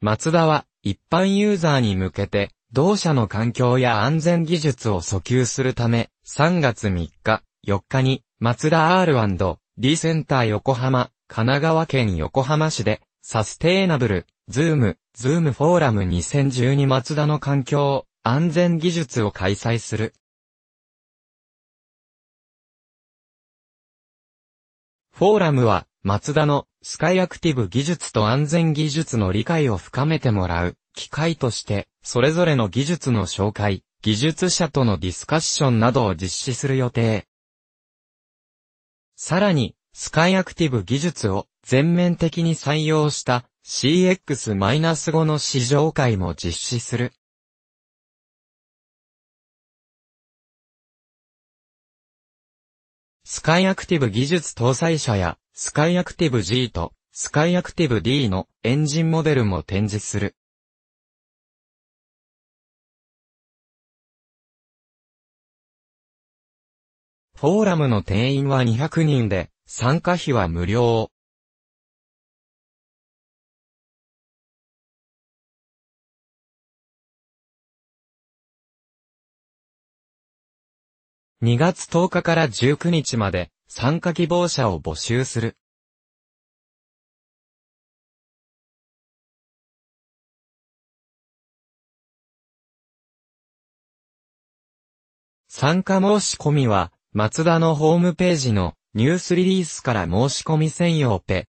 マツダは、一般ユーザーに向けて、同社の環境や安全技術を訴求するため、3月3日、4日に、マツダ R&D センター横浜、神奈川県横浜市で、サステイナブル、ズーム、ズームフォーラム2012マツダの環境、安全技術を開催する。フォーラムは、マツダのスカイアクティブ技術と安全技術の理解を深めてもらう機会として、それぞれの技術の紹介、技術者とのディスカッションなどを実施する予定。さらに、スカイアクティブ技術を全面的に採用した CX-5 の試乗会も実施する。スカイアクティブ技術搭載者やスカイアクティブ G とスカイアクティブ D のエンジンモデルも展示する。フォーラムの定員は200人で、参加費は無料。2月10日から19日まで、参加希望者を募集する。参加申し込みは、マツダのホームページのニュースリリースから申し込み専用ペ